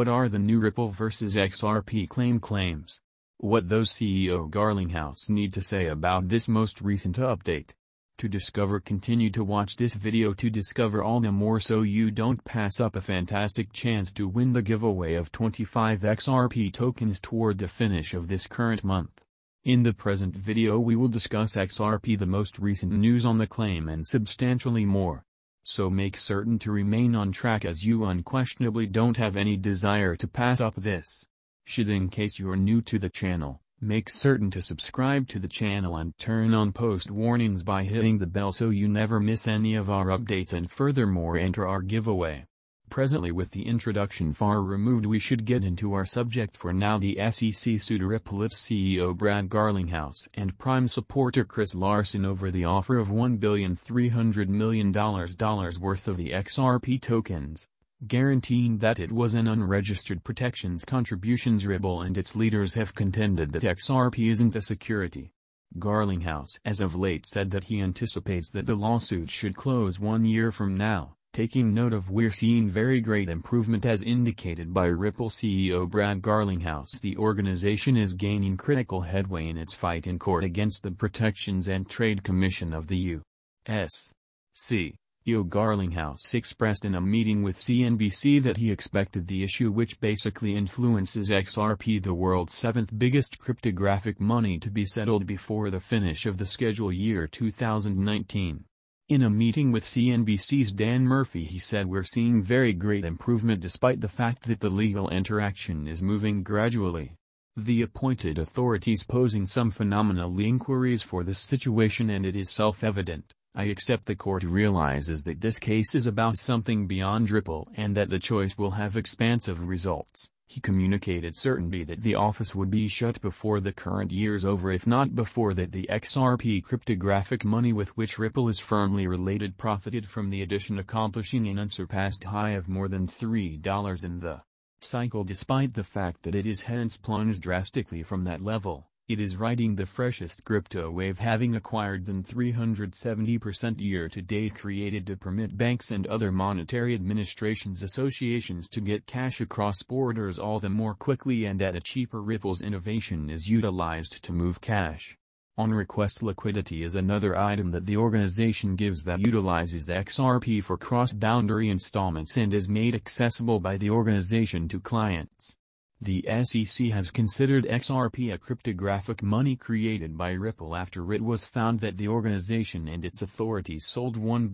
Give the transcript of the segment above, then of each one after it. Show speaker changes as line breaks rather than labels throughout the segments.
What are the new Ripple versus XRP claim claims? What those CEO Garlinghouse need to say about this most recent update? To discover continue to watch this video to discover all the more so you don't pass up a fantastic chance to win the giveaway of 25 XRP tokens toward the finish of this current month. In the present video we will discuss XRP the most recent news on the claim and substantially more so make certain to remain on track as you unquestionably don't have any desire to pass up this. Should in case you're new to the channel, make certain to subscribe to the channel and turn on post warnings by hitting the bell so you never miss any of our updates and furthermore enter our giveaway. Presently with the introduction far removed we should get into our subject for now the SEC sued Ripoliff's CEO Brad Garlinghouse and prime supporter Chris Larson over the offer of $1,300 million worth of the XRP tokens, guaranteeing that it was an unregistered protections contributions Ripple and its leaders have contended that XRP isn't a security. Garlinghouse as of late said that he anticipates that the lawsuit should close one year from now taking note of we're seeing very great improvement as indicated by Ripple CEO Brad Garlinghouse the organization is gaining critical headway in its fight in court against the Protections and Trade Commission of the U.S. CEO Yo Garlinghouse expressed in a meeting with CNBC that he expected the issue which basically influences XRP the world's seventh biggest cryptographic money to be settled before the finish of the schedule year 2019. In a meeting with CNBC's Dan Murphy he said we're seeing very great improvement despite the fact that the legal interaction is moving gradually. The appointed authorities posing some phenomenal inquiries for this situation and it is self-evident. I accept the court realizes that this case is about something beyond Ripple and that the choice will have expansive results. He communicated certainty that the office would be shut before the current year's over if not before that the XRP cryptographic money with which Ripple is firmly related profited from the addition accomplishing an unsurpassed high of more than $3 in the cycle despite the fact that it is hence plunged drastically from that level. It is riding the freshest crypto wave having acquired than 370% year-to-date created to permit banks and other monetary administrations associations to get cash across borders all the more quickly and at a cheaper Ripple's innovation is utilized to move cash. On request liquidity is another item that the organization gives that utilizes XRP for cross-boundary installments and is made accessible by the organization to clients. The SEC has considered XRP a cryptographic money created by Ripple after it was found that the organization and its authorities sold $1.3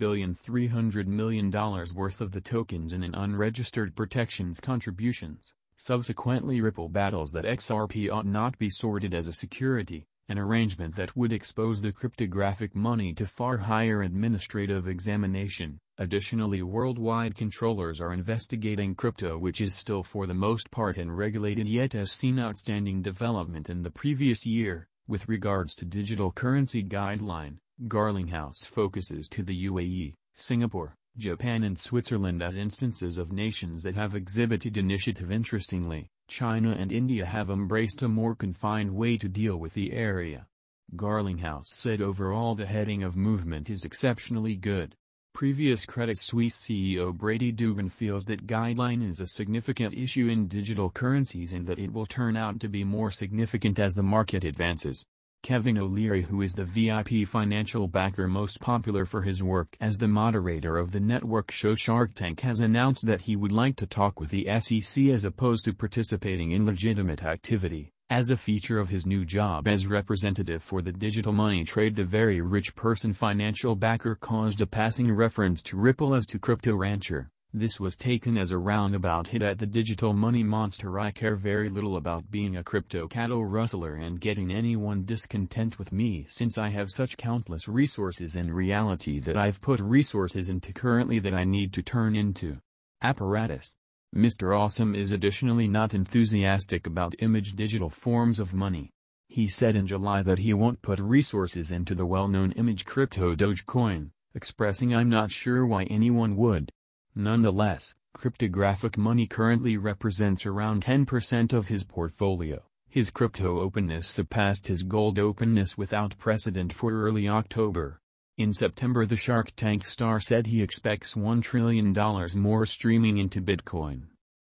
billion worth of the tokens in an unregistered protections contributions. Subsequently Ripple battles that XRP ought not be sorted as a security, an arrangement that would expose the cryptographic money to far higher administrative examination. Additionally worldwide controllers are investigating crypto which is still for the most part unregulated yet has seen outstanding development in the previous year. With regards to digital currency guideline, Garlinghouse focuses to the UAE, Singapore, Japan and Switzerland as instances of nations that have exhibited initiative interestingly, China and India have embraced a more confined way to deal with the area. Garlinghouse said overall the heading of movement is exceptionally good. Previous Credit Suisse CEO Brady Dugan feels that guideline is a significant issue in digital currencies and that it will turn out to be more significant as the market advances. Kevin O'Leary who is the VIP financial backer most popular for his work as the moderator of the network show Shark Tank has announced that he would like to talk with the SEC as opposed to participating in legitimate activity, as a feature of his new job as representative for the digital money trade the very rich person financial backer caused a passing reference to Ripple as to Crypto Rancher. This was taken as a roundabout hit at the digital money monster I care very little about being a crypto cattle rustler and getting anyone discontent with me since I have such countless resources in reality that I've put resources into currently that I need to turn into apparatus. Mr. Awesome is additionally not enthusiastic about image digital forms of money. He said in July that he won't put resources into the well-known image crypto Dogecoin, expressing I'm not sure why anyone would. Nonetheless, cryptographic money currently represents around 10% of his portfolio. His crypto openness surpassed his gold openness without precedent for early October. In September the Shark Tank star said he expects $1 trillion more streaming into Bitcoin.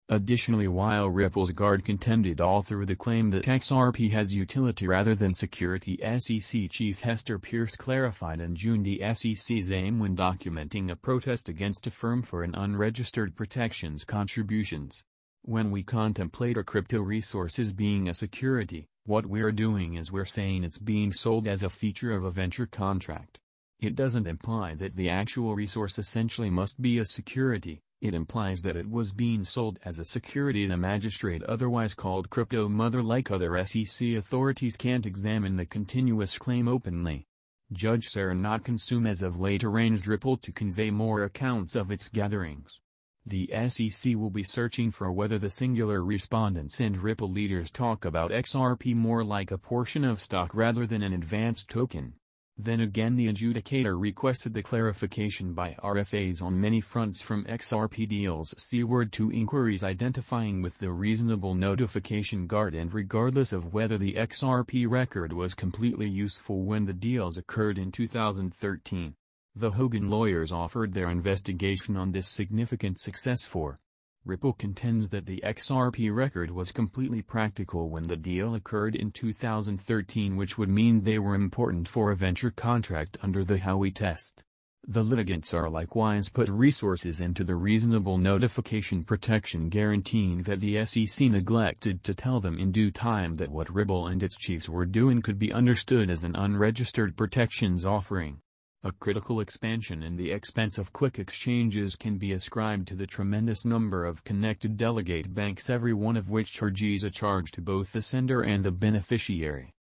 Additionally while Ripple's guard contended all through the claim that XRP has utility rather than security SEC Chief Hester Pierce clarified in June the SEC's aim when documenting a protest against a firm for an unregistered protections contributions. When we contemplate a crypto resource as being a security, what we're doing is we're saying it's being sold as a feature of a venture contract. It doesn't imply that the actual resource essentially must be a security, it implies that it was being sold as a security The a magistrate otherwise called crypto mother like other SEC authorities can't examine the continuous claim openly. Judge Sarah not consume as of late arranged Ripple to convey more accounts of its gatherings. The SEC will be searching for whether the singular respondents and Ripple leaders talk about XRP more like a portion of stock rather than an advanced token. Then again the adjudicator requested the clarification by RFAs on many fronts from XRP deals seaward to inquiries identifying with the reasonable notification guard and regardless of whether the XRP record was completely useful when the deals occurred in 2013. The Hogan lawyers offered their investigation on this significant success for Ripple contends that the XRP record was completely practical when the deal occurred in 2013 which would mean they were important for a venture contract under the Howey test. The litigants are likewise put resources into the reasonable notification protection guaranteeing that the SEC neglected to tell them in due time that what Ripple and its chiefs were doing could be understood as an unregistered protections offering. A critical expansion in the expense of quick exchanges can be ascribed to the tremendous number of connected delegate banks every one of which charges a charge to both the sender and the beneficiary.